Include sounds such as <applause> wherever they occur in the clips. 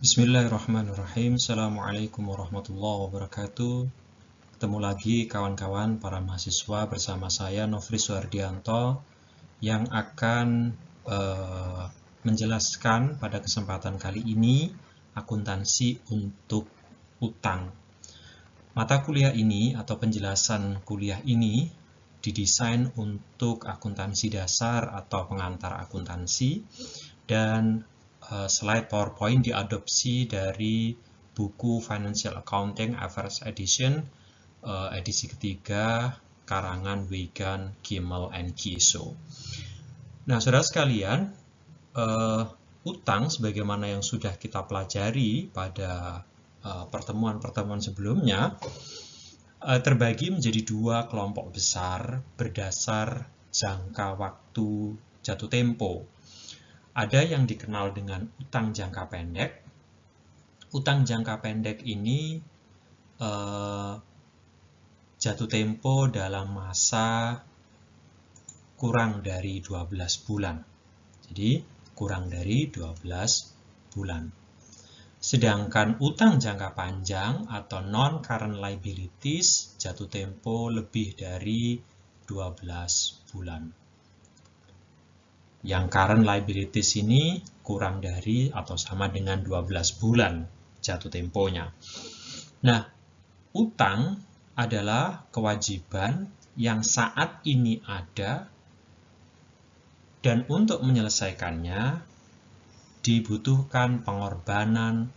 Bismillahirrahmanirrahim. Assalamualaikum warahmatullahi wabarakatuh. Ketemu lagi kawan-kawan para mahasiswa bersama saya Novri Suardianto yang akan uh, menjelaskan pada kesempatan kali ini akuntansi untuk utang. Mata kuliah ini atau penjelasan kuliah ini didesain untuk akuntansi dasar atau pengantar akuntansi dan Eh, slide PowerPoint diadopsi dari buku Financial Accounting Average Edition eh, edisi ketiga karangan Wigan, Kimmel, and Kiso. Nah, saudara sekalian, uh, utang sebagaimana yang sudah kita pelajari pada pertemuan-pertemuan uh, sebelumnya, uh, terbagi menjadi dua kelompok besar berdasar jangka waktu jatuh tempo ada yang dikenal dengan utang jangka pendek. Utang jangka pendek ini eh, jatuh tempo dalam masa kurang dari 12 bulan. Jadi, kurang dari 12 bulan. Sedangkan utang jangka panjang atau non-current liabilities jatuh tempo lebih dari 12 bulan yang current liabilities ini kurang dari atau sama dengan 12 bulan jatuh temponya. Nah, utang adalah kewajiban yang saat ini ada dan untuk menyelesaikannya dibutuhkan pengorbanan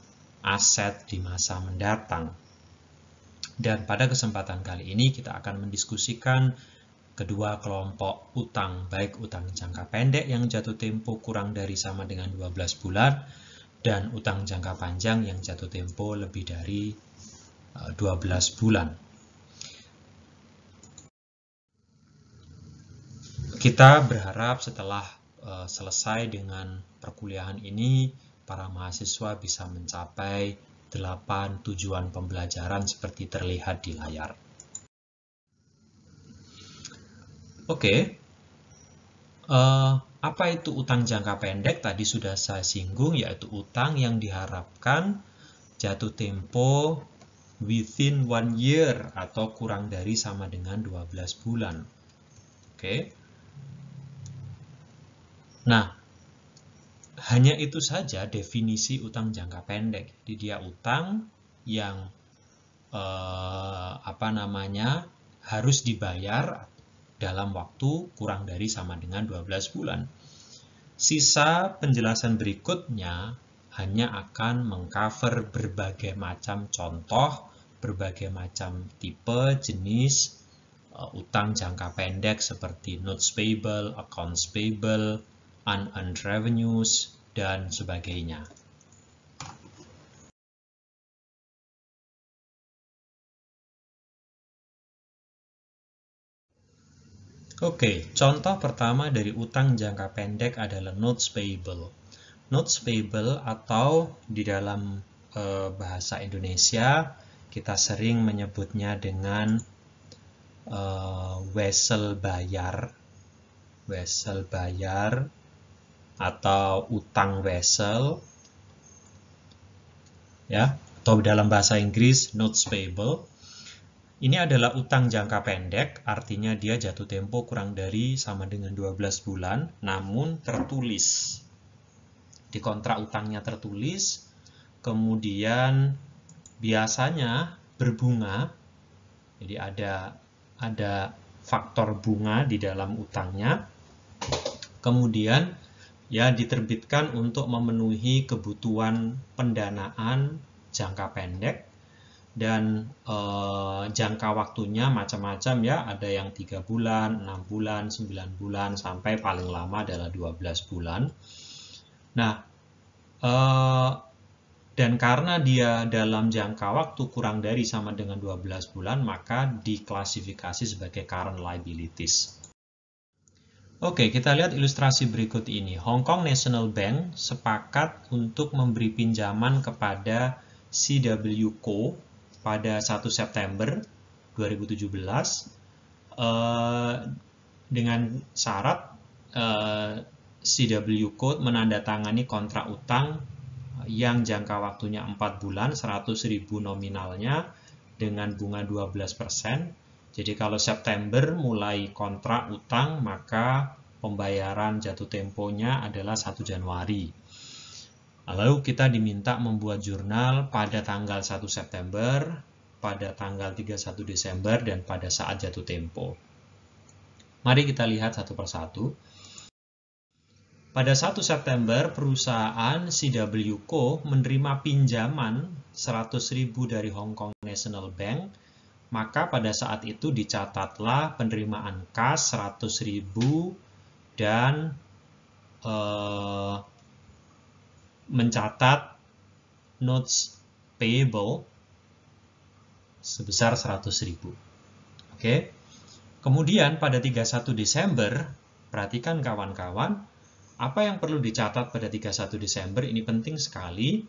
aset di masa mendatang. Dan pada kesempatan kali ini kita akan mendiskusikan Kedua, kelompok utang, baik utang jangka pendek yang jatuh tempo kurang dari sama dengan 12 bulan, dan utang jangka panjang yang jatuh tempo lebih dari 12 eh, bulan. Kita berharap setelah eh, selesai dengan perkuliahan ini, para mahasiswa bisa mencapai 8 tujuan pembelajaran seperti terlihat di layar. Oke, uh, apa itu utang jangka pendek? Tadi sudah saya singgung, yaitu utang yang diharapkan jatuh tempo within one year atau kurang dari sama dengan 12 bulan. Oke. Okay. Nah, hanya itu saja definisi utang jangka pendek. Jadi dia utang yang uh, apa namanya harus dibayar dalam waktu kurang dari sama dengan 12 bulan. Sisa penjelasan berikutnya hanya akan mengcover berbagai macam contoh, berbagai macam tipe, jenis, eh, utang jangka pendek seperti notes payable, accounts payable, unearned revenues, dan sebagainya. Oke, contoh pertama dari utang jangka pendek adalah notes payable. Notes payable atau di dalam e, bahasa Indonesia kita sering menyebutnya dengan e, wesel bayar, wesel bayar atau utang wesel, ya atau dalam bahasa Inggris notes payable. Ini adalah utang jangka pendek, artinya dia jatuh tempo kurang dari sama dengan 12 bulan, namun tertulis. Di kontrak utangnya tertulis, kemudian biasanya berbunga, jadi ada ada faktor bunga di dalam utangnya. Kemudian ya diterbitkan untuk memenuhi kebutuhan pendanaan jangka pendek dan e, jangka waktunya macam-macam ya ada yang tiga bulan, enam bulan, 9 bulan sampai paling lama adalah 12 bulan. Nah, e, dan karena dia dalam jangka waktu kurang dari sama dengan 12 bulan maka diklasifikasi sebagai current liabilities. Oke, kita lihat ilustrasi berikut ini. Hong Kong National Bank sepakat untuk memberi pinjaman kepada CW Co pada 1 September 2017 uh, eh, dengan syarat uh, eh, CW Code menandatangani kontrak utang yang jangka waktunya 4 bulan ribu nominalnya dengan bunga 12%. Jadi kalau September mulai kontrak utang maka pembayaran jatuh temponya adalah 1 Januari. Lalu kita diminta membuat jurnal pada tanggal 1 September, pada tanggal 31 Desember, dan pada saat jatuh tempo. Mari kita lihat satu persatu. Pada 1 September, perusahaan CW Co. menerima pinjaman 100.000 dari Hong Kong National Bank, maka pada saat itu dicatatlah penerimaan kas 100.000 dan eh, mencatat notes payable sebesar 100.000. Oke. Kemudian pada 31 Desember, perhatikan kawan-kawan, apa yang perlu dicatat pada 31 Desember ini penting sekali.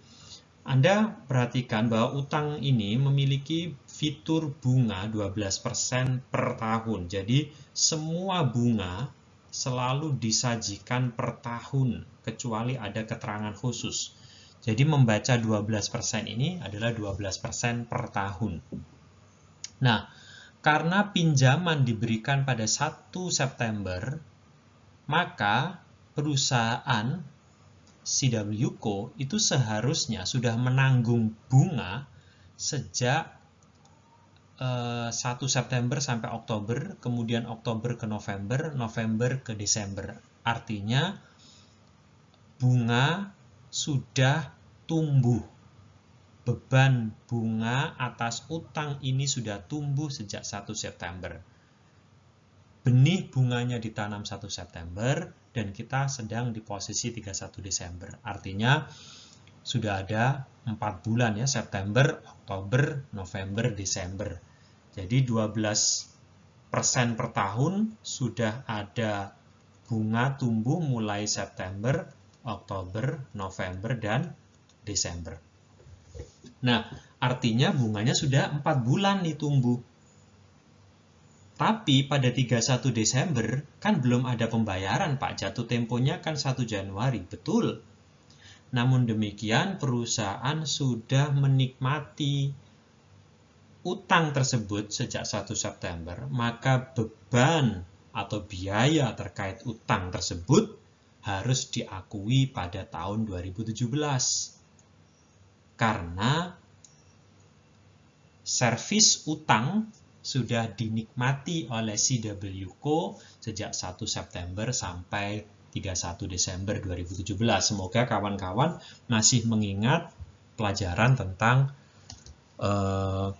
Anda perhatikan bahwa utang ini memiliki fitur bunga 12% per tahun. Jadi semua bunga selalu disajikan per tahun kecuali ada keterangan khusus. Jadi membaca 12% ini adalah 12% per tahun. Nah, karena pinjaman diberikan pada 1 September, maka perusahaan CWCO itu seharusnya sudah menanggung bunga sejak 1 eh, September sampai Oktober, kemudian Oktober ke November, November ke Desember. Artinya bunga sudah tumbuh. Beban bunga atas utang ini sudah tumbuh sejak 1 September. Benih bunganya ditanam 1 September dan kita sedang di posisi 31 Desember. Artinya sudah ada 4 bulan ya, September, Oktober, November, Desember. Jadi 12% persen per tahun sudah ada bunga tumbuh mulai September Oktober, November, dan Desember. Nah, artinya bunganya sudah 4 bulan ditumbuh. Tapi pada 31 Desember kan belum ada pembayaran Pak, jatuh temponya kan 1 Januari, betul. Namun demikian perusahaan sudah menikmati utang tersebut sejak 1 September, maka beban atau biaya terkait utang tersebut harus diakui pada tahun 2017. Karena servis utang sudah dinikmati oleh CWCO sejak 1 September sampai 31 Desember 2017. Semoga kawan-kawan masih mengingat pelajaran tentang eh,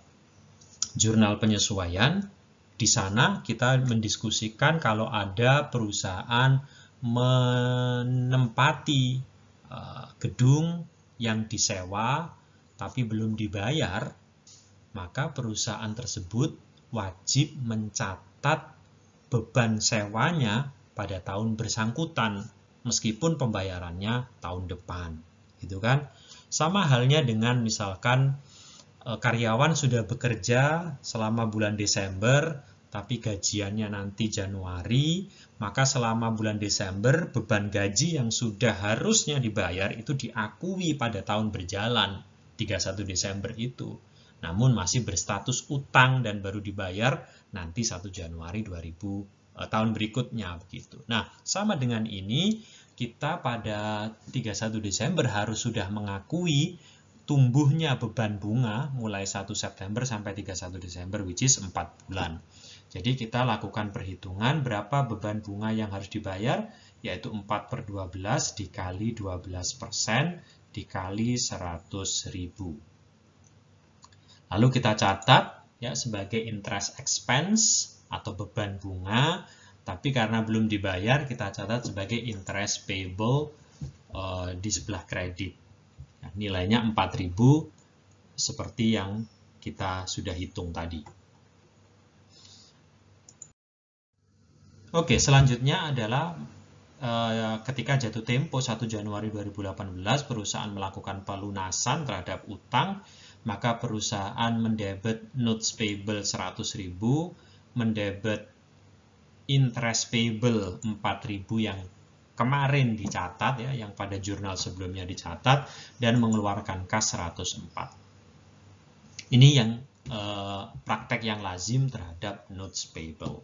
jurnal penyesuaian. Di sana kita mendiskusikan kalau ada perusahaan menempati eh, gedung yang disewa tapi belum dibayar, maka perusahaan tersebut wajib mencatat beban sewanya pada tahun bersangkutan meskipun pembayarannya tahun depan, gitu kan? Sama halnya dengan misalkan eh, karyawan sudah bekerja selama bulan Desember tapi gajiannya nanti Januari, maka selama bulan Desember beban gaji yang sudah harusnya dibayar itu diakui pada tahun berjalan 31 Desember itu. Namun masih berstatus utang dan baru dibayar nanti 1 Januari 2000 eh, tahun berikutnya begitu. Nah, sama dengan ini kita pada 31 Desember harus sudah mengakui tumbuhnya beban bunga mulai 1 September sampai 31 Desember which is 4 bulan. Jadi kita lakukan perhitungan berapa beban bunga yang harus dibayar, yaitu 4 per 12 dikali 12 persen dikali 100 ribu. Lalu kita catat ya sebagai interest expense atau beban bunga, tapi karena belum dibayar kita catat sebagai interest payable uh, di sebelah kredit. Nah, nilainya 4000 seperti yang kita sudah hitung tadi. Oke, selanjutnya adalah eh, ketika jatuh tempo 1 Januari 2018 perusahaan melakukan pelunasan terhadap utang, maka perusahaan mendebet notes payable 100.000, mendebet interest payable 4.000 yang kemarin dicatat ya, yang pada jurnal sebelumnya dicatat dan mengeluarkan kas 104. Ini yang eh, praktek yang lazim terhadap notes payable.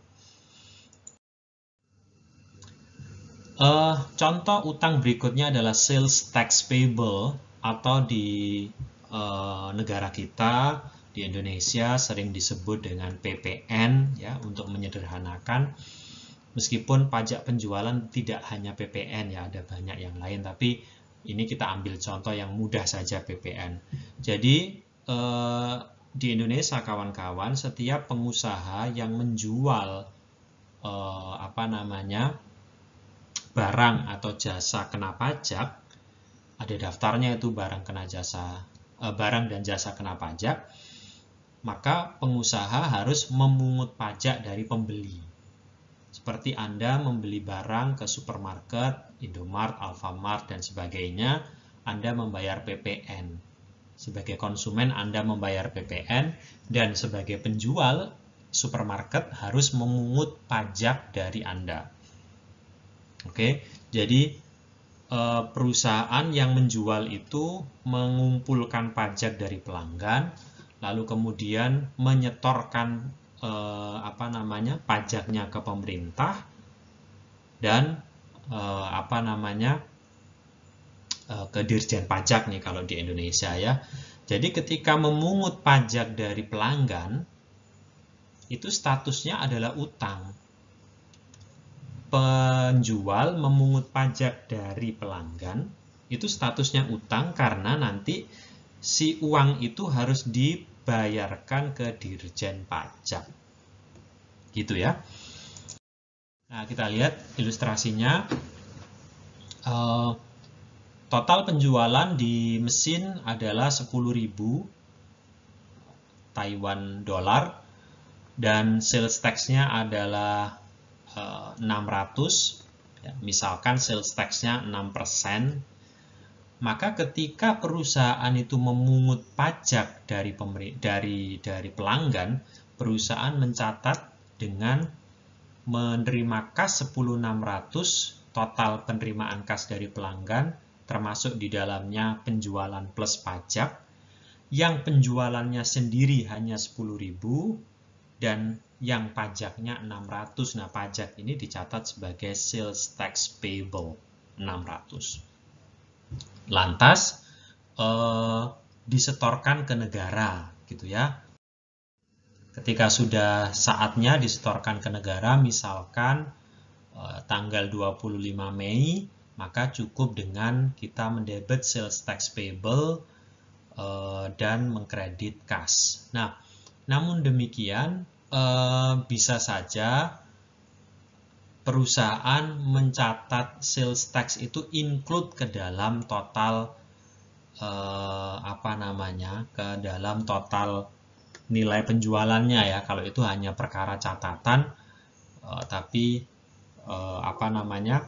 Uh, contoh utang berikutnya adalah sales tax payable atau di uh, negara kita di Indonesia sering disebut dengan PPN ya untuk menyederhanakan meskipun pajak penjualan tidak hanya PPN ya ada banyak yang lain tapi ini kita ambil contoh yang mudah saja PPN. Jadi uh, di Indonesia kawan-kawan setiap pengusaha yang menjual uh, apa namanya barang atau jasa kena pajak, ada daftarnya itu barang kena jasa eh, barang dan jasa kena pajak, maka pengusaha harus memungut pajak dari pembeli. Seperti Anda membeli barang ke supermarket, Indomart, Alfamart, dan sebagainya, Anda membayar PPN. Sebagai konsumen, Anda membayar PPN, dan sebagai penjual, supermarket harus memungut pajak dari Anda. Oke, jadi eh, perusahaan yang menjual itu mengumpulkan pajak dari pelanggan, lalu kemudian menyetorkan eh, apa namanya pajaknya ke pemerintah dan eh, apa namanya ke dirjen pajak nih kalau di Indonesia ya. Jadi ketika memungut pajak dari pelanggan itu statusnya adalah utang penjual memungut pajak dari pelanggan itu statusnya utang karena nanti si uang itu harus dibayarkan ke dirjen pajak. Gitu ya. Nah, kita lihat ilustrasinya. Eh, total penjualan di mesin adalah 10.000 Taiwan dollar dan sales tax-nya adalah 600 eh, ya, misalkan sales tax-nya 6% maka ketika perusahaan itu memungut pajak dari pemberi, dari dari pelanggan perusahaan mencatat dengan menerima kas 10600 total penerimaan kas dari pelanggan termasuk di dalamnya penjualan plus pajak yang penjualannya sendiri hanya 10.000 dan yang pajaknya 600. Nah, pajak ini dicatat sebagai sales tax payable 600. Lantas eh, disetorkan ke negara, gitu ya. Ketika sudah saatnya disetorkan ke negara, misalkan eh, tanggal 25 Mei, maka cukup dengan kita mendebit sales tax payable eh, dan mengkredit kas. Nah, namun demikian Eh, bisa saja perusahaan mencatat sales tax itu include ke dalam total eh, apa namanya ke dalam total nilai penjualannya ya kalau itu hanya perkara catatan eh, tapi eh, apa namanya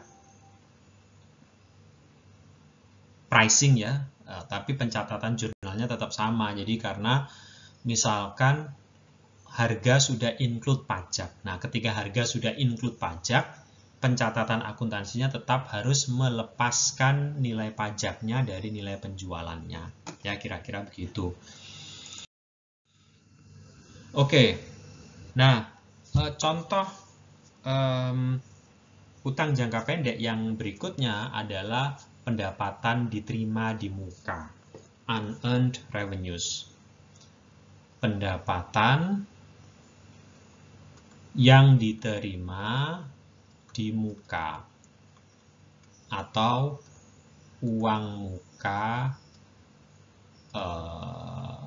pricing ya eh, tapi pencatatan jurnalnya tetap sama jadi karena misalkan harga sudah include pajak. Nah, ketika harga sudah include pajak, pencatatan akuntansinya tetap harus melepaskan nilai pajaknya dari nilai penjualannya. Ya, kira-kira begitu. Oke, nah eh, contoh um, utang jangka pendek yang berikutnya adalah pendapatan diterima di muka, unearned revenues. Pendapatan yang diterima di muka atau uang muka eh,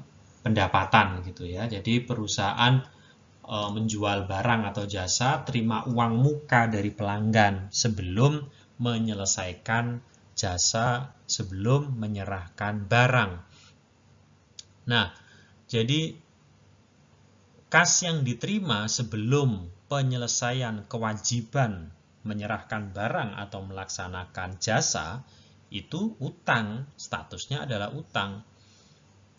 pendapatan gitu ya. Jadi perusahaan eh, menjual barang atau jasa terima uang muka dari pelanggan sebelum menyelesaikan jasa sebelum menyerahkan barang. Nah, jadi kas yang diterima sebelum penyelesaian kewajiban menyerahkan barang atau melaksanakan jasa itu utang, statusnya adalah utang.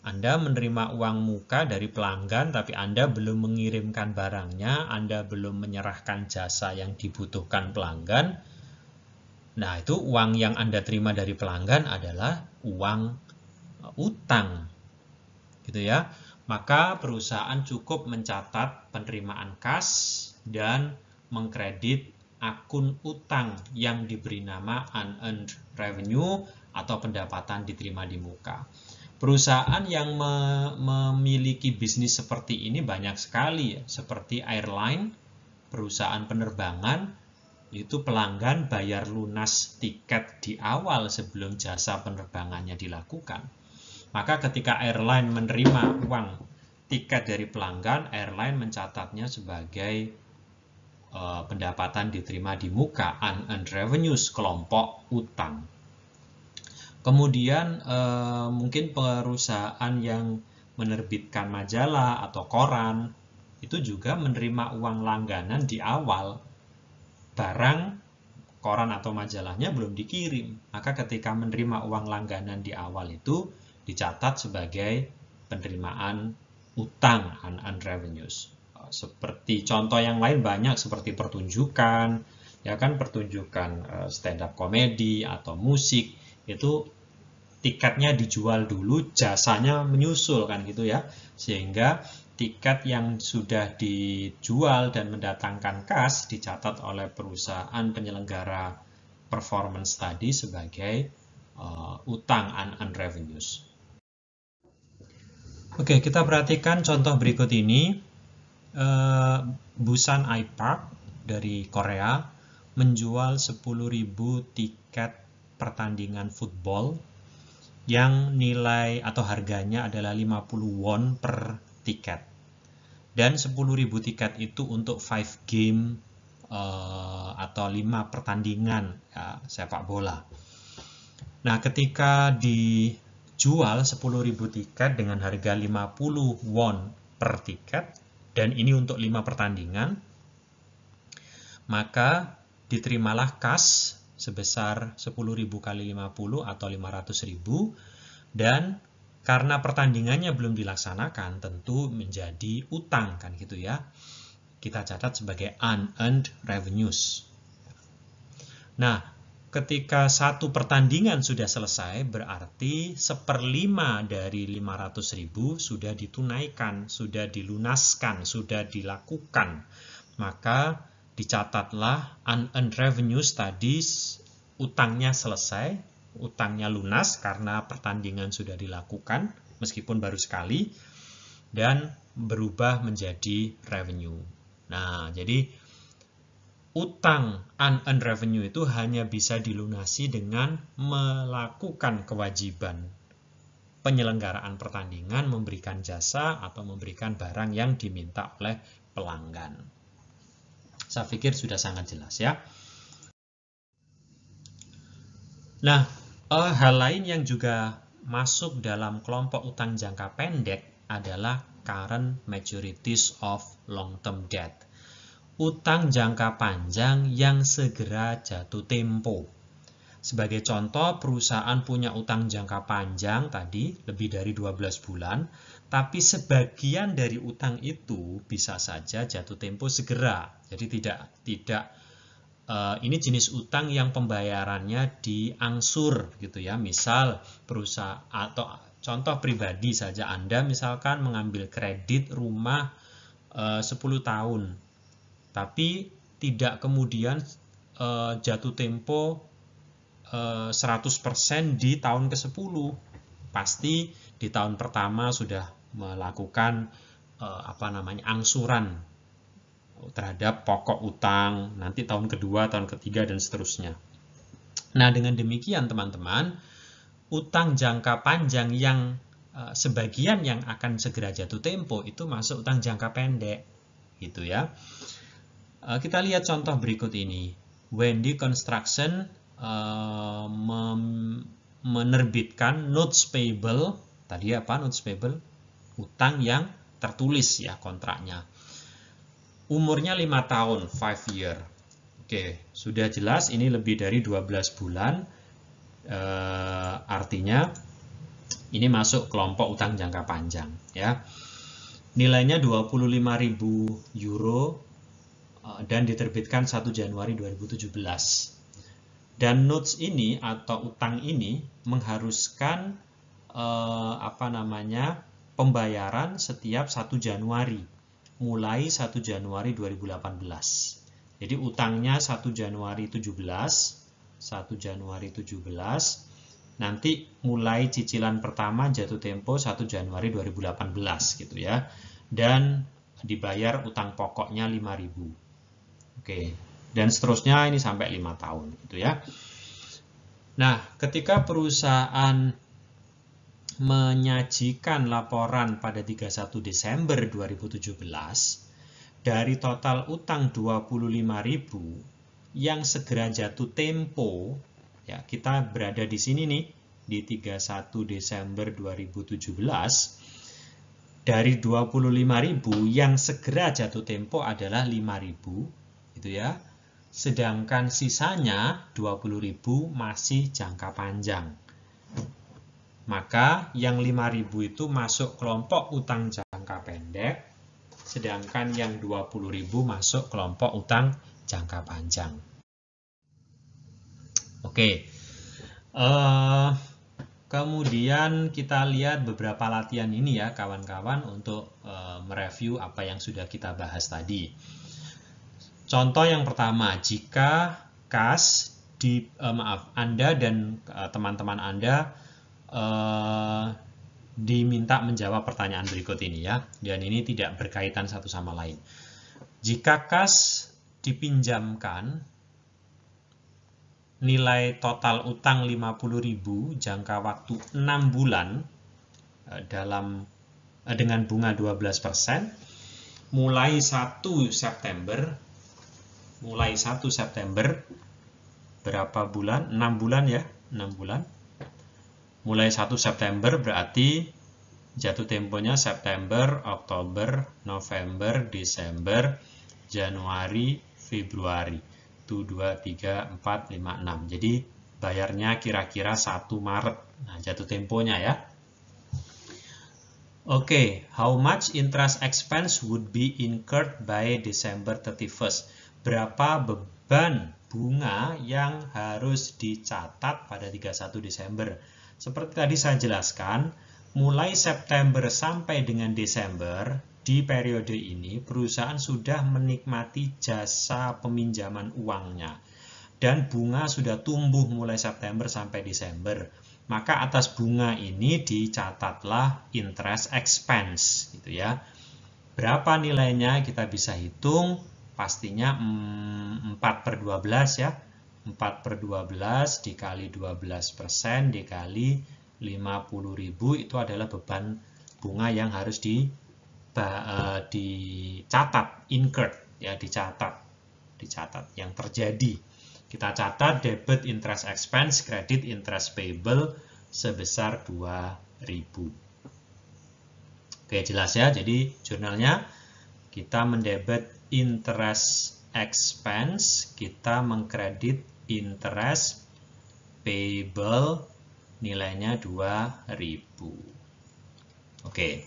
Anda menerima uang muka dari pelanggan tapi Anda belum mengirimkan barangnya, Anda belum menyerahkan jasa yang dibutuhkan pelanggan. Nah, itu uang yang Anda terima dari pelanggan adalah uang uh, utang. Gitu ya maka perusahaan cukup mencatat penerimaan kas dan mengkredit akun utang yang diberi nama unearned revenue atau pendapatan diterima di muka. Perusahaan yang me memiliki bisnis seperti ini banyak sekali, ya. seperti airline, perusahaan penerbangan, itu pelanggan bayar lunas tiket di awal sebelum jasa penerbangannya dilakukan. Maka ketika airline menerima uang tiket dari pelanggan, airline mencatatnya sebagai uh, pendapatan diterima di muka unearned revenues kelompok utang. Kemudian uh, mungkin perusahaan yang menerbitkan majalah atau koran itu juga menerima uang langganan di awal barang koran atau majalahnya belum dikirim. Maka ketika menerima uang langganan di awal itu dicatat sebagai penerimaan utang and revenues. Eh, seperti contoh yang lain banyak seperti pertunjukan, ya kan pertunjukan eh, stand up komedi atau musik itu tiketnya dijual dulu, jasanya menyusul kan gitu ya. Sehingga tiket yang sudah dijual dan mendatangkan kas dicatat oleh perusahaan penyelenggara performance tadi sebagai uh, utang and revenues. Oke, kita perhatikan contoh berikut ini. Eh, Busan iPark dari Korea menjual 10.000 tiket pertandingan football yang nilai atau harganya adalah 50 won per tiket. Dan 10.000 tiket itu untuk 5 game uh, atau 5 pertandingan ya, sepak bola. Nah, ketika di jual 10.000 tiket dengan harga 50 won per tiket dan ini untuk 5 pertandingan maka diterimalah kas sebesar 10.000 kali 50 atau 500.000 dan karena pertandingannya belum dilaksanakan tentu menjadi utang kan gitu ya kita catat sebagai unearned revenues nah Ketika satu pertandingan sudah selesai, berarti seperlima dari 500 ribu sudah ditunaikan, sudah dilunaskan, sudah dilakukan. Maka dicatatlah unearned revenues tadi utangnya selesai, utangnya lunas karena pertandingan sudah dilakukan, meskipun baru sekali, dan berubah menjadi revenue. Nah, jadi utang unearned revenue itu hanya bisa dilunasi dengan melakukan kewajiban penyelenggaraan pertandingan memberikan jasa atau memberikan barang yang diminta oleh pelanggan. Saya pikir sudah sangat jelas ya. Nah, eh, hal lain yang juga masuk dalam kelompok utang jangka pendek adalah current maturities of long-term debt utang jangka panjang yang segera jatuh tempo. Sebagai contoh, perusahaan punya utang jangka panjang tadi lebih dari 12 bulan, tapi sebagian dari utang itu bisa saja jatuh tempo segera. Jadi tidak tidak eh, ini jenis utang yang pembayarannya diangsur gitu ya. Misal perusahaan atau contoh pribadi saja Anda misalkan mengambil kredit rumah eh, uh, 10 tahun tapi tidak kemudian e, jatuh tempo e, eh, 100% di tahun ke-10. Pasti di tahun pertama sudah melakukan e, apa namanya angsuran terhadap pokok utang, nanti tahun kedua, tahun ketiga dan seterusnya. Nah, dengan demikian teman-teman, utang jangka panjang yang e, sebagian yang akan segera jatuh tempo itu masuk utang jangka pendek gitu ya. Eh, kita lihat contoh berikut ini. Wendy Construction uh, menerbitkan notes payable, tadi apa notes payable? Utang yang tertulis ya kontraknya. Umurnya 5 tahun, 5 year. Oke, sudah jelas ini lebih dari 12 bulan. Uh, artinya ini masuk kelompok utang jangka panjang ya. Nilainya 25.000 euro Eh, dan diterbitkan 1 Januari 2017. Dan notes ini atau utang ini mengharuskan eh, apa namanya pembayaran setiap 1 Januari mulai 1 Januari 2018. Jadi utangnya 1 Januari 17, 1 Januari 17, nanti mulai cicilan pertama jatuh tempo 1 Januari 2018 gitu ya. Dan dibayar utang pokoknya 5000 Oke, dan seterusnya ini sampai lima tahun gitu ya. Nah, ketika perusahaan menyajikan laporan pada 31 Desember 2017 dari total utang 25.000 yang segera jatuh tempo ya kita berada di sini nih di 31 Desember 2017 dari 25.000 yang segera jatuh tempo adalah 5.000 gitu ya. Sedangkan sisanya 20.000 masih jangka panjang. Maka yang 5.000 itu masuk kelompok utang jangka pendek, sedangkan yang 20.000 masuk kelompok utang jangka panjang. Oke. Uh, Kemudian kita lihat beberapa latihan ini ya kawan-kawan untuk e, mereview apa yang sudah kita bahas tadi. Contoh yang pertama, jika kas di eh, maaf Anda dan eh, teman-teman eh, Anda eh, diminta menjawab pertanyaan berikut ini ya, dan ini tidak berkaitan satu sama lain. Jika kas dipinjamkan nilai total utang 50.000 jangka waktu 6 bulan eh, dalam eh, dengan bunga 12% mulai 1 September mulai 1 September berapa bulan? 6 bulan ya, 6 bulan. Mulai 1 September berarti jatuh temponya September, Oktober, November, Desember, Januari, Februari. 1, 2, 3, 4, 5, 6. Jadi bayarnya kira-kira 1 Maret. Nah, jatuh temponya ya. Oke, okay, how much interest expense would be incurred by December 31st? berapa beban bunga yang harus dicatat pada 31 Desember. Seperti tadi saya jelaskan, mulai September sampai dengan Desember, di periode ini perusahaan sudah menikmati jasa peminjaman uangnya dan bunga sudah tumbuh mulai September sampai Desember. Maka atas bunga ini dicatatlah interest expense gitu ya. Berapa nilainya kita bisa hitung pastinya 4 mm, per 12 ya. 4 per 12 dikali 12 persen dikali 50 ribu itu adalah beban bunga yang harus di, uh, dicatat, incurred, ya dicatat, dicatat yang terjadi. Kita catat debit interest expense, credit interest payable sebesar 2000. Oke, jelas ya. Jadi jurnalnya kita mendebet interest expense kita mengkredit interest payable nilainya 2000. Oke.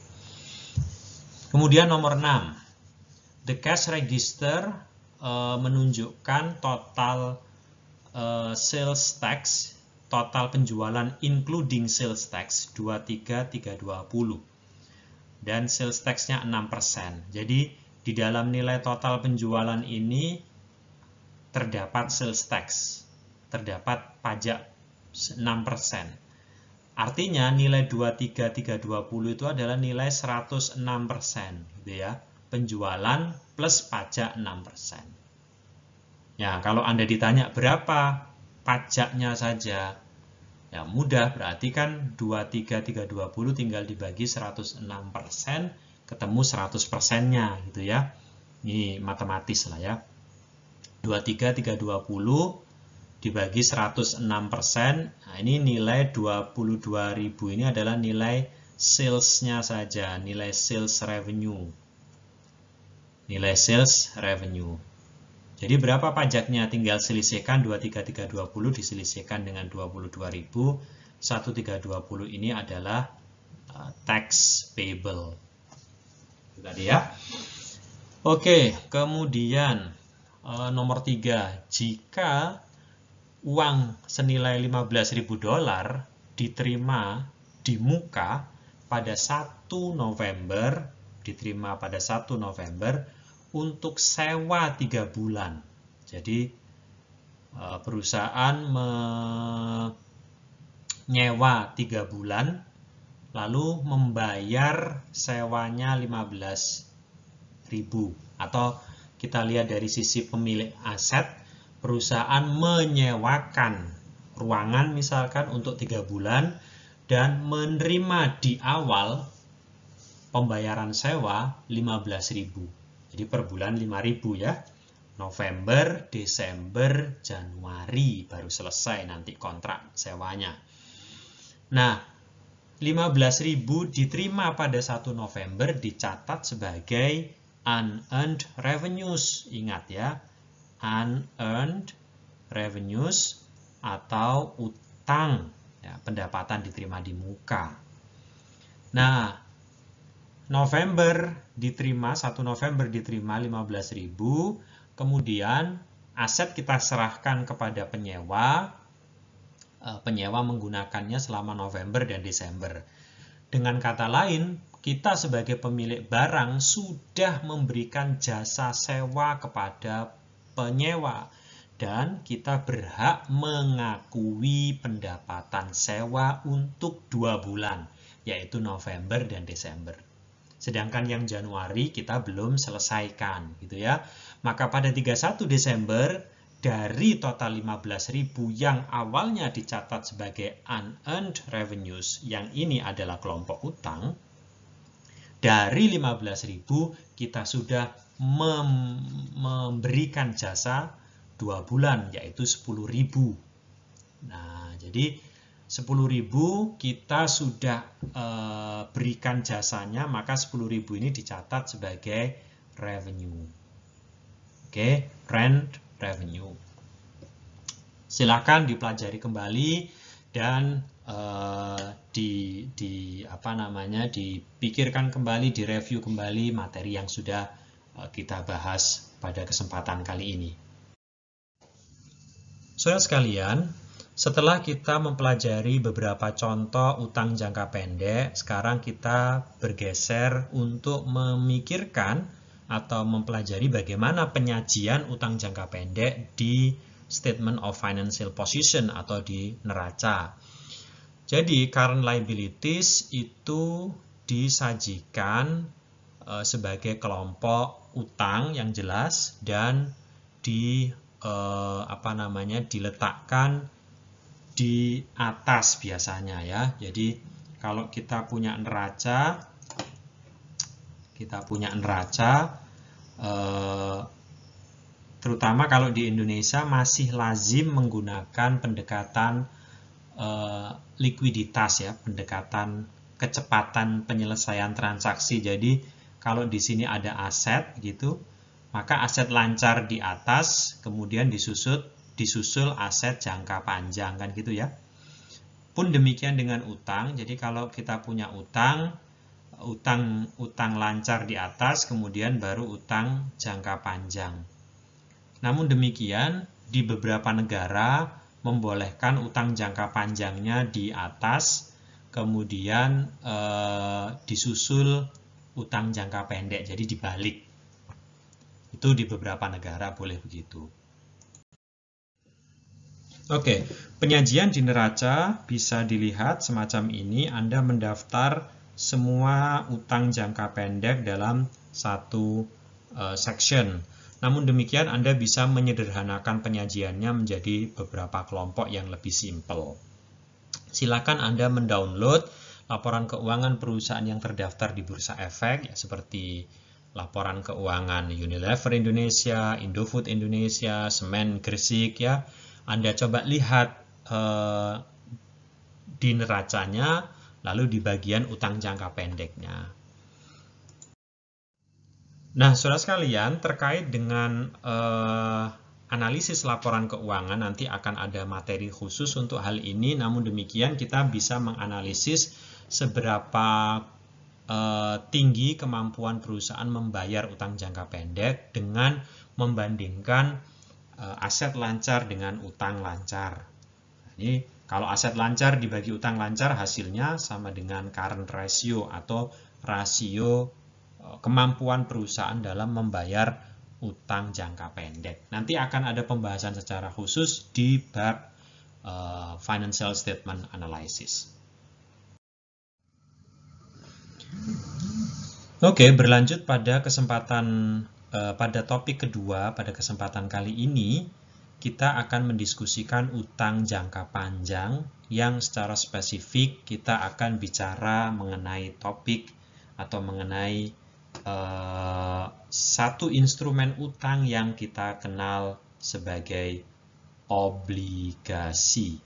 Kemudian nomor 6. The cash register uh, menunjukkan total uh, sales tax, total penjualan including sales tax 23320. Dan sales tax-nya 6%. Jadi di dalam nilai total penjualan ini terdapat sales tax, terdapat pajak 6%. Artinya nilai 23320 itu adalah nilai 106% gitu ya. Penjualan plus pajak 6%. Ya, kalau Anda ditanya berapa pajaknya saja, ya mudah berarti kan 23320 tinggal dibagi 106% ketemu 100%-nya gitu ya. Ini matematis lah ya. 23 320 dibagi 106%. Nah, ini nilai 22.000 ini adalah nilai sales-nya saja, nilai sales revenue. Nilai sales revenue. Jadi berapa pajaknya tinggal selisihkan 23320 diselisihkan dengan 22.000. 1320 ini adalah uh, tax payable tadi ya. Oke, kemudian eh, nomor tiga, jika uang senilai 15.000 dolar diterima di muka pada 1 November, diterima pada 1 November untuk sewa 3 bulan. Jadi eh, perusahaan menyewa 3 bulan lalu membayar sewanya 15.000 atau kita lihat dari sisi pemilik aset perusahaan menyewakan ruangan misalkan untuk tiga bulan dan menerima di awal pembayaran sewa 15.000 jadi per bulan 5.000 ya November, Desember, Januari baru selesai nanti kontrak sewanya. Nah, 15.000 diterima pada 1 November dicatat sebagai unearned revenues. Ingat ya, unearned revenues atau utang, ya, pendapatan diterima di muka. Nah, November diterima, 1 November diterima 15.000, kemudian aset kita serahkan kepada penyewa, Eh, penyewa menggunakannya selama November dan Desember. Dengan kata lain, kita sebagai pemilik barang sudah memberikan jasa sewa kepada penyewa dan kita berhak mengakui pendapatan sewa untuk dua bulan, yaitu November dan Desember. Sedangkan yang Januari kita belum selesaikan, gitu ya. Maka pada 31 Desember dari total 15.000 yang awalnya dicatat sebagai unearned revenues, yang ini adalah kelompok utang, dari 15.000 kita sudah mem memberikan jasa dua bulan, yaitu 10.000. Nah, jadi 10.000 kita sudah e, berikan jasanya, maka 10.000 ini dicatat sebagai revenue. Oke, okay, rent revenue. Silakan dipelajari kembali dan uh, di, di apa namanya dipikirkan kembali, direview kembali materi yang sudah uh, kita bahas pada kesempatan kali ini. Saudara sekalian, setelah kita mempelajari beberapa contoh utang jangka pendek, sekarang kita bergeser untuk memikirkan atau mempelajari bagaimana penyajian utang jangka pendek di statement of financial position atau di neraca. Jadi current liabilities itu disajikan e, sebagai kelompok utang yang jelas dan di e, apa namanya diletakkan di atas biasanya ya. Jadi kalau kita punya neraca kita punya neraca Eh, terutama kalau di Indonesia masih lazim menggunakan pendekatan eh, likuiditas ya, pendekatan kecepatan penyelesaian transaksi. Jadi kalau di sini ada aset gitu, maka aset lancar di atas kemudian disusut disusul aset jangka panjang kan gitu ya. Pun demikian dengan utang. Jadi kalau kita punya utang utang utang lancar di atas kemudian baru utang jangka panjang. Namun demikian di beberapa negara membolehkan utang jangka panjangnya di atas kemudian eh, disusul utang jangka pendek jadi dibalik. Itu di beberapa negara boleh begitu. Oke, penyajian di neraca bisa dilihat semacam ini Anda mendaftar semua utang jangka pendek dalam satu uh, section. Namun demikian Anda bisa menyederhanakan penyajiannya menjadi beberapa kelompok yang lebih simpel. Silakan Anda mendownload laporan keuangan perusahaan yang terdaftar di Bursa Efek ya, seperti laporan keuangan Unilever Indonesia, Indofood Indonesia, Semen Gresik ya. Anda coba lihat eh, di neracanya lalu di bagian utang jangka pendeknya. Nah, saudara sekalian, terkait dengan eh, analisis laporan keuangan nanti akan ada materi khusus untuk hal ini. Namun demikian, kita bisa menganalisis seberapa eh, tinggi kemampuan perusahaan membayar utang jangka pendek dengan membandingkan eh, aset lancar dengan utang lancar. Jadi kalau aset lancar dibagi utang lancar, hasilnya sama dengan current ratio atau rasio e, kemampuan perusahaan dalam membayar utang jangka pendek. Nanti akan ada pembahasan secara khusus di bab uh, financial statement analysis. Oke, okay, berlanjut pada kesempatan uh, pada topik kedua pada kesempatan kali ini kita akan mendiskusikan utang jangka panjang yang secara spesifik kita akan bicara mengenai topik atau mengenai uh, satu instrumen utang yang kita kenal sebagai obligasi.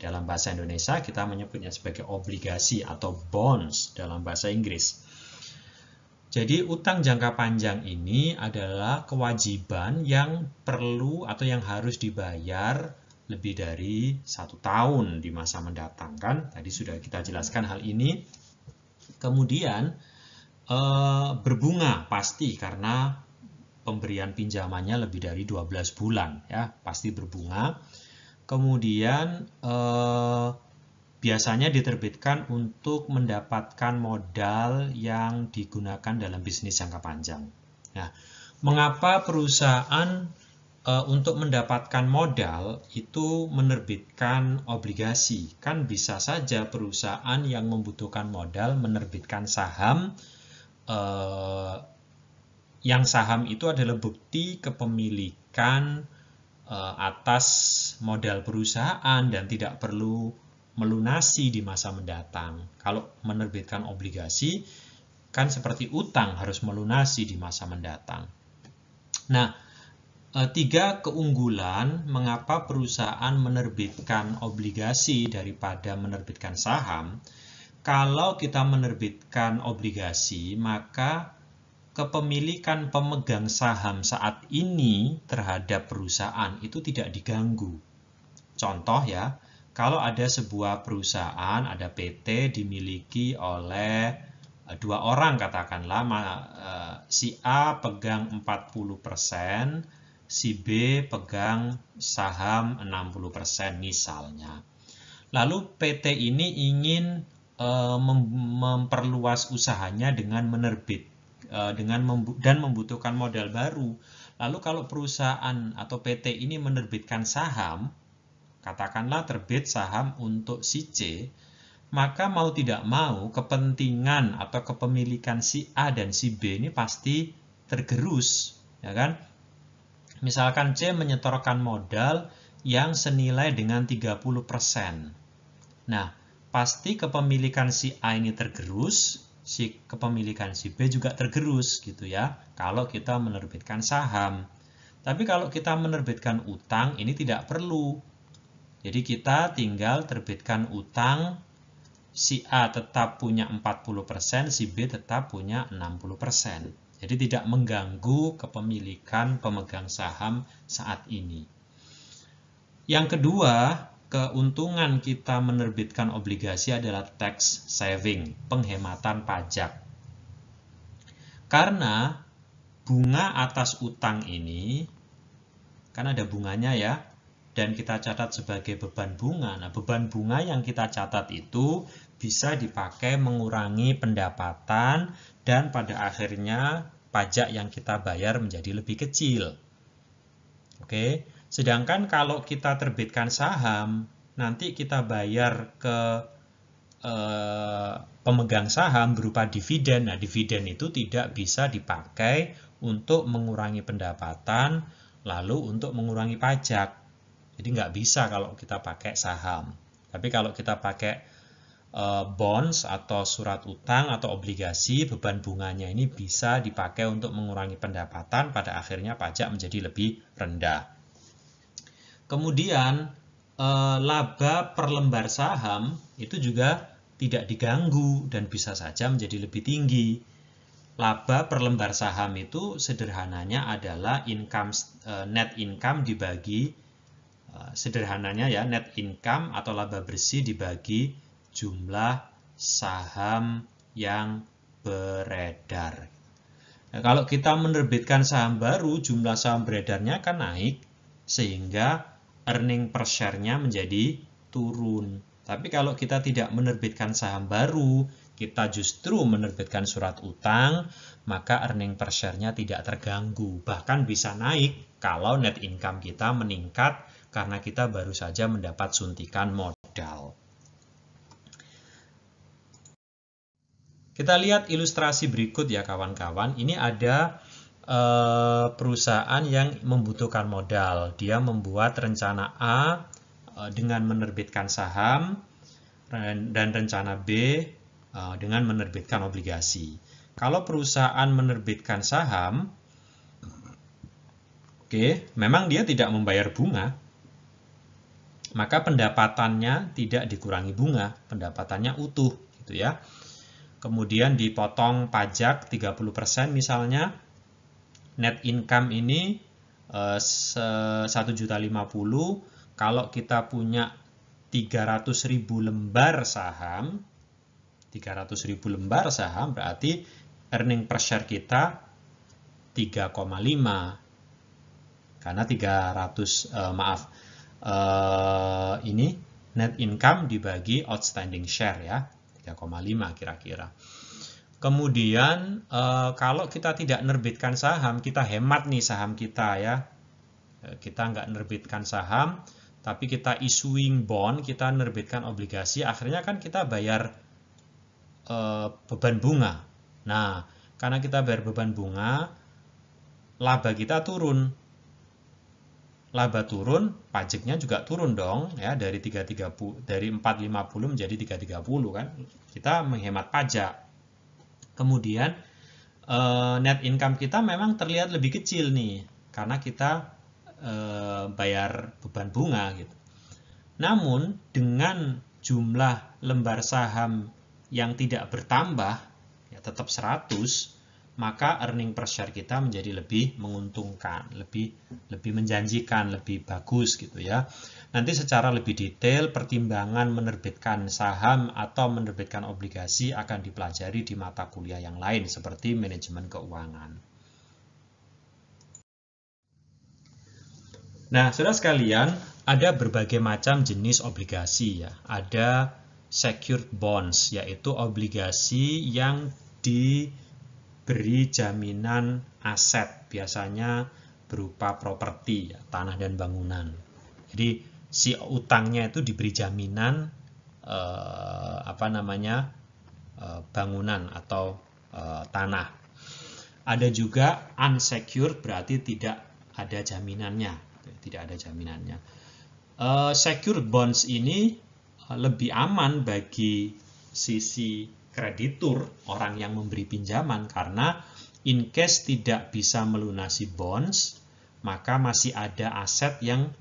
Dalam bahasa Indonesia kita menyebutnya sebagai obligasi atau bonds dalam bahasa Inggris. Jadi utang jangka panjang ini adalah kewajiban yang perlu atau yang harus dibayar lebih dari satu tahun di masa mendatang kan. Tadi sudah kita jelaskan hal ini. Kemudian eh, berbunga pasti karena pemberian pinjamannya lebih dari 12 bulan ya, pasti berbunga. Kemudian eh, biasanya diterbitkan untuk mendapatkan modal yang digunakan dalam bisnis jangka panjang. Nah, mengapa perusahaan e, untuk mendapatkan modal itu menerbitkan obligasi? Kan bisa saja perusahaan yang membutuhkan modal menerbitkan saham e, yang saham itu adalah bukti kepemilikan e, atas modal perusahaan dan tidak perlu melunasi di masa mendatang. Kalau menerbitkan obligasi, kan seperti utang harus melunasi di masa mendatang. Nah, e, tiga keunggulan mengapa perusahaan menerbitkan obligasi daripada menerbitkan saham. Kalau kita menerbitkan obligasi, maka kepemilikan pemegang saham saat ini terhadap perusahaan itu tidak diganggu. Contoh ya, kalau ada sebuah perusahaan, ada PT dimiliki oleh eh, dua orang katakanlah eh, si A pegang 40%, si B pegang saham 60% misalnya. Lalu PT ini ingin eh, memperluas usahanya dengan menerbit dengan dan membutuhkan modal baru. Lalu kalau perusahaan atau PT ini menerbitkan saham, katakanlah terbit saham untuk si C, maka mau tidak mau kepentingan atau kepemilikan si A dan si B ini pasti tergerus, ya kan? Misalkan C menyetorkan modal yang senilai dengan 30%. Nah, pasti kepemilikan si A ini tergerus, si kepemilikan si B juga tergerus gitu ya, kalau kita menerbitkan saham. Tapi kalau kita menerbitkan utang, ini tidak perlu jadi kita tinggal terbitkan utang, si A tetap punya 40%, si B tetap punya 60%. Jadi tidak mengganggu kepemilikan pemegang saham saat ini. Yang kedua, keuntungan kita menerbitkan obligasi adalah tax saving, penghematan pajak. Karena bunga atas utang ini, kan ada bunganya ya, dan kita catat sebagai beban bunga. Nah, beban bunga yang kita catat itu bisa dipakai mengurangi pendapatan dan pada akhirnya pajak yang kita bayar menjadi lebih kecil. Oke. Sedangkan kalau kita terbitkan saham, nanti kita bayar ke eh, pemegang saham berupa dividen. Nah, dividen itu tidak bisa dipakai untuk mengurangi pendapatan lalu untuk mengurangi pajak. Jadi nggak bisa kalau kita pakai saham. Tapi kalau kita pakai eh, bonds atau surat utang atau obligasi, beban bunganya ini bisa dipakai untuk mengurangi pendapatan, pada akhirnya pajak menjadi lebih rendah. Kemudian eh, laba per lembar saham itu juga tidak diganggu dan bisa saja menjadi lebih tinggi. Laba per lembar saham itu sederhananya adalah income, eh, net income dibagi Eh, sederhananya ya net income atau laba bersih dibagi jumlah saham yang beredar. Nah, kalau kita menerbitkan saham baru, jumlah saham beredarnya akan naik sehingga earning per share-nya menjadi turun. Tapi kalau kita tidak menerbitkan saham baru, kita justru menerbitkan surat utang, maka earning per share-nya tidak terganggu, bahkan bisa naik kalau net income kita meningkat karena kita baru saja mendapat suntikan modal. Kita lihat ilustrasi berikut ya kawan-kawan. Ini ada eh, perusahaan yang membutuhkan modal. Dia membuat rencana A eh, dengan menerbitkan saham dan rencana B eh, dengan menerbitkan obligasi. Kalau perusahaan menerbitkan saham, oke, okay, memang dia tidak membayar bunga, maka pendapatannya tidak dikurangi bunga, pendapatannya utuh gitu ya. Kemudian dipotong pajak 30% misalnya. Net income ini eh, 1.050 kalau kita punya 300.000 lembar saham 300.000 lembar saham berarti earning per share kita 3,5 karena 300 eh, maaf uh, ini net income dibagi outstanding share ya 3,5 kira-kira. Kemudian uh, kalau kita tidak nerbitkan saham, kita hemat nih saham kita ya. Eh, kita nggak nerbitkan saham, tapi kita issuing bond, kita nerbitkan obligasi, akhirnya kan kita bayar uh, beban bunga. Nah, karena kita bayar beban bunga, laba kita turun laba turun, pajaknya juga turun dong ya dari 330 dari 450 menjadi 330 kan. Kita menghemat pajak. Kemudian eh, net income kita memang terlihat lebih kecil nih karena kita eh, bayar beban bunga gitu. Namun dengan jumlah lembar saham yang tidak bertambah ya tetap 100 maka earning per share kita menjadi lebih menguntungkan, lebih lebih menjanjikan, lebih bagus gitu ya. Nanti secara lebih detail pertimbangan menerbitkan saham atau menerbitkan obligasi akan dipelajari di mata kuliah yang lain seperti manajemen keuangan. Nah, saudara sekalian, ada berbagai macam jenis obligasi ya. Ada secured bonds yaitu obligasi yang di beri jaminan aset biasanya berupa properti, ya, tanah dan bangunan. Jadi si utangnya itu diberi jaminan eh, apa namanya eh, bangunan atau eh, tanah. Ada juga unsecured berarti tidak ada jaminannya, tidak ada jaminannya. Eh, secured bonds ini eh, lebih aman bagi sisi kreditur, orang yang memberi pinjaman karena in case tidak bisa melunasi bonds, maka masih ada aset yang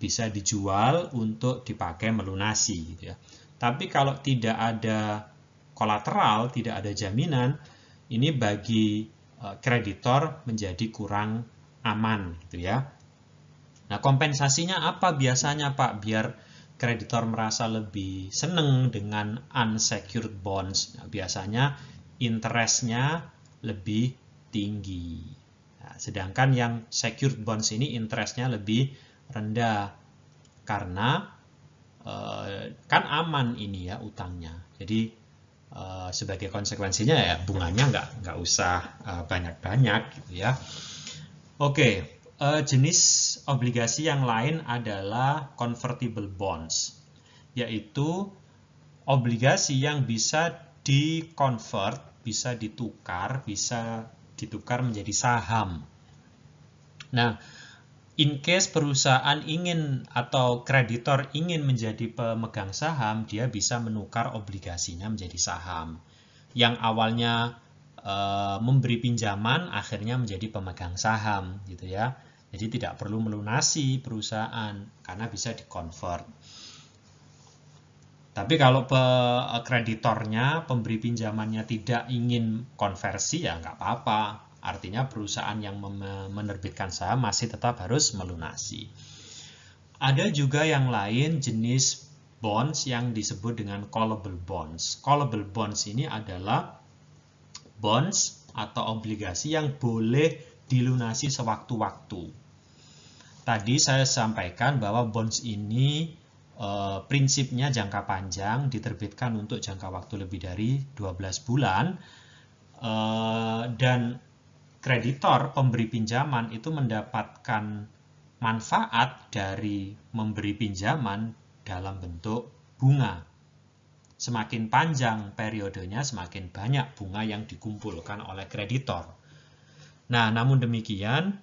bisa dijual untuk dipakai melunasi gitu ya. Tapi kalau tidak ada kolateral, tidak ada jaminan, ini bagi e, kreditor menjadi kurang aman gitu ya. Nah, kompensasinya apa biasanya Pak biar kreditor merasa lebih seneng dengan unsecured bonds. Nah, biasanya interestnya lebih tinggi. Nah, sedangkan yang secured bonds ini interestnya lebih rendah karena eh, kan aman ini ya utangnya. Jadi eh, sebagai konsekuensinya ya bunganya nggak nggak usah eh, banyak-banyak eh, gitu ya. Oke. Okay. Uh, jenis obligasi yang lain adalah convertible bonds, yaitu obligasi yang bisa dikonvert, bisa ditukar, bisa ditukar menjadi saham. Nah, in case perusahaan ingin atau kreditor ingin menjadi pemegang saham, dia bisa menukar obligasinya menjadi saham. Yang awalnya eh, memberi pinjaman akhirnya menjadi pemegang saham gitu ya. Jadi tidak perlu melunasi perusahaan karena bisa dikonvert. Tapi kalau pe eh, kreditornya, pemberi pinjamannya tidak ingin konversi ya nggak apa-apa. Artinya perusahaan yang menerbitkan saham masih tetap harus melunasi. Ada juga yang lain jenis bonds yang disebut dengan callable bonds. Callable bonds ini adalah bonds atau obligasi yang boleh dilunasi sewaktu-waktu. Tadi saya sampaikan bahwa bonds ini e, prinsipnya jangka panjang diterbitkan untuk jangka waktu lebih dari 12 bulan e, dan kreditor pemberi pinjaman itu mendapatkan manfaat dari memberi pinjaman dalam bentuk bunga. Semakin panjang periodenya, semakin banyak bunga yang dikumpulkan oleh kreditor. Nah, namun demikian,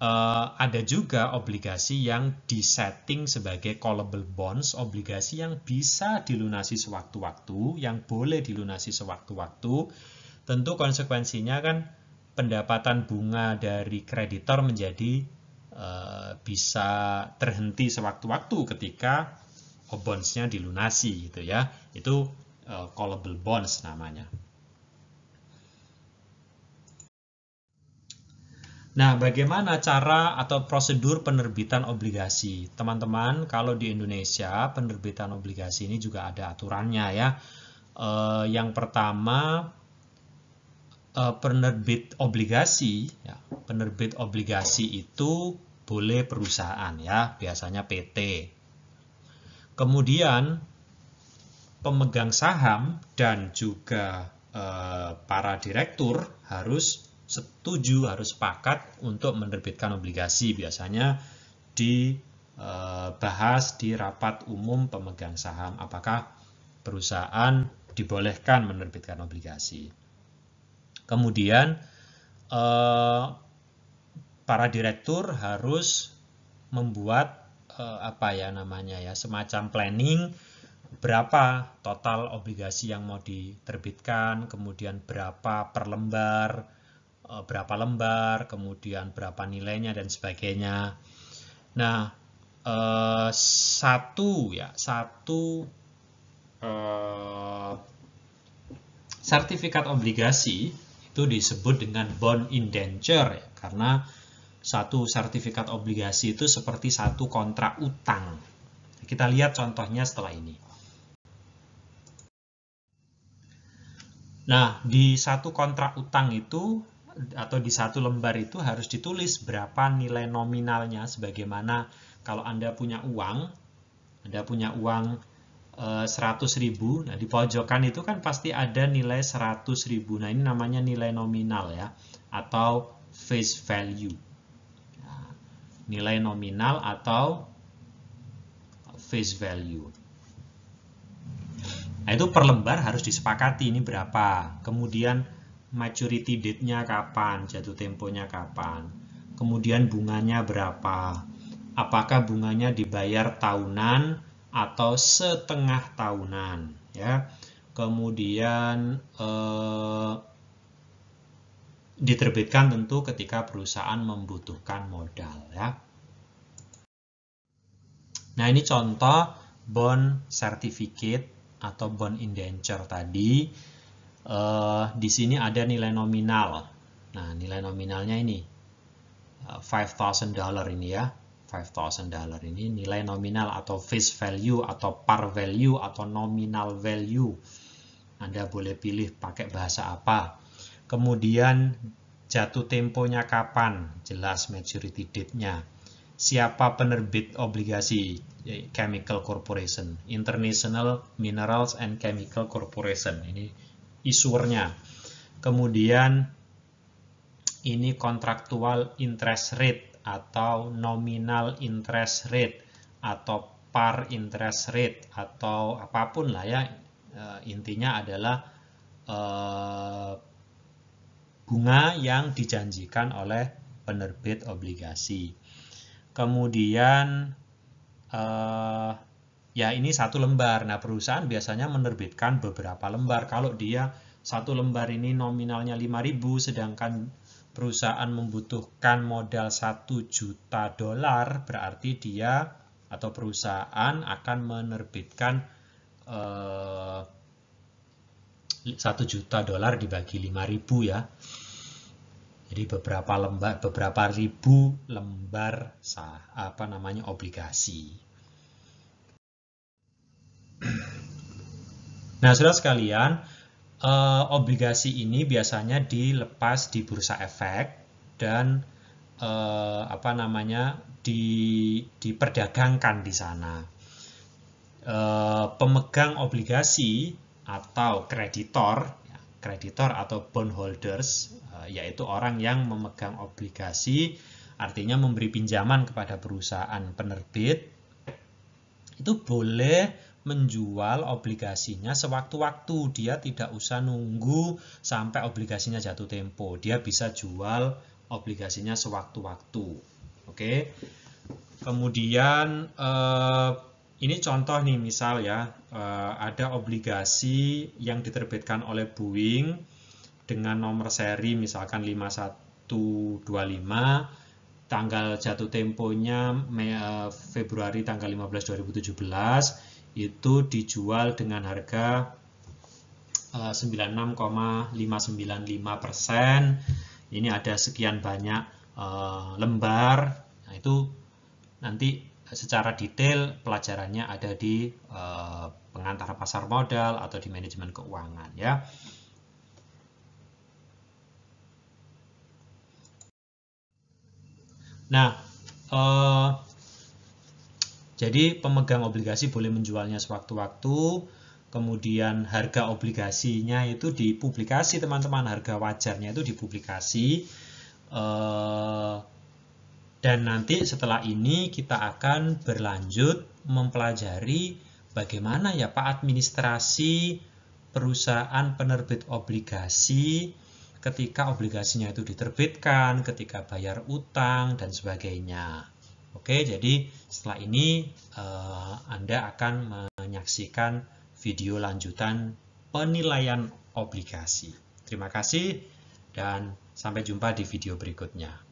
uh, ada juga obligasi yang disetting sebagai callable bonds, obligasi yang bisa dilunasi sewaktu-waktu, yang boleh dilunasi sewaktu-waktu. Tentu konsekuensinya kan pendapatan bunga dari kreditor menjadi uh, bisa terhenti sewaktu-waktu ketika bondsnya dilunasi gitu ya. Itu uh, callable bonds namanya. Nah, bagaimana cara atau prosedur penerbitan obligasi? Teman-teman, kalau di Indonesia penerbitan obligasi ini juga ada aturannya ya. Eh, yang pertama, eh, penerbit obligasi, ya, penerbit obligasi itu boleh perusahaan ya, biasanya PT. Kemudian pemegang saham dan juga eh, para direktur harus setuju, harus sepakat untuk menerbitkan obligasi. Biasanya dibahas eh, di rapat umum pemegang saham apakah perusahaan dibolehkan menerbitkan obligasi. Kemudian eh, para direktur harus membuat eh, apa ya namanya ya semacam planning berapa total obligasi yang mau diterbitkan, kemudian berapa per lembar, Eh, berapa lembar, kemudian berapa nilainya dan sebagainya. Nah, eh, satu ya, satu eh, sertifikat obligasi itu disebut dengan bond indenture ya, karena satu sertifikat obligasi itu seperti satu kontrak utang. Kita lihat contohnya setelah ini. Nah, di satu kontrak utang itu atau di satu lembar itu harus ditulis berapa nilai nominalnya sebagaimana kalau Anda punya uang, Anda punya uang e, eh, 100.000, nah di pojokan itu kan pasti ada nilai 100.000. Nah, ini namanya nilai nominal ya atau face value. Nah, nilai nominal atau face value. Nah, itu per lembar harus disepakati ini berapa. Kemudian maturity date-nya kapan, jatuh temponya kapan, kemudian bunganya berapa, apakah bunganya dibayar tahunan atau setengah tahunan, ya. Kemudian eh, diterbitkan tentu ketika perusahaan membutuhkan modal, ya. Nah, ini contoh bond certificate atau bond indenture tadi uh, di sini ada nilai nominal. Nah, nilai nominalnya ini 5000 eh, dollar ini ya. 5000 dollar ini nilai nominal atau face value atau par value atau nominal value. Anda boleh pilih pakai bahasa apa. Kemudian jatuh temponya kapan, jelas maturity date-nya. Siapa penerbit obligasi? Ya, chemical Corporation, International Minerals and Chemical Corporation. Ini issuernya. Kemudian ini kontraktual interest rate atau nominal interest rate atau par interest rate atau apapun lah ya eh, intinya adalah eh, bunga yang dijanjikan oleh penerbit obligasi. Kemudian eh, ya ini satu lembar. Nah, perusahaan biasanya menerbitkan beberapa lembar. Kalau dia satu lembar ini nominalnya 5000 sedangkan perusahaan membutuhkan modal 1 juta dolar, berarti dia atau perusahaan akan menerbitkan eh, juta dolar dibagi 5000 ya. Jadi beberapa lembar beberapa ribu lembar sah, apa namanya obligasi. <clears throat> Nah, sudah sekalian, eh, obligasi ini biasanya dilepas di bursa efek dan eh, apa namanya di, diperdagangkan di sana. Eh, pemegang obligasi atau kreditor, ya, kreditor atau bondholders, eh, yaitu orang yang memegang obligasi, artinya memberi pinjaman kepada perusahaan penerbit, itu boleh menjual obligasinya sewaktu-waktu. Dia tidak usah nunggu sampai obligasinya jatuh tempo. Dia bisa jual obligasinya sewaktu-waktu. Oke. Kemudian eh, ini contoh nih misal ya, eh, ada obligasi yang diterbitkan oleh Boeing dengan nomor seri misalkan 5125 tanggal jatuh temponya eh, Februari tanggal 15 2017 itu dijual dengan harga 96,595 eh, persen. Ini ada sekian banyak eh, lembar. Nah, itu nanti secara detail pelajarannya ada di eh, pengantar pasar modal atau di manajemen keuangan ya. Nah, jadi pemegang obligasi boleh menjualnya sewaktu-waktu, kemudian harga obligasinya itu dipublikasi teman-teman, harga wajarnya itu dipublikasi. Eh, dan nanti setelah ini kita akan berlanjut mempelajari bagaimana ya Pak administrasi perusahaan penerbit obligasi ketika obligasinya itu diterbitkan, ketika bayar utang, dan sebagainya. Oke, jadi setelah ini uh, Anda akan menyaksikan video lanjutan penilaian obligasi. Terima kasih dan sampai jumpa di video berikutnya.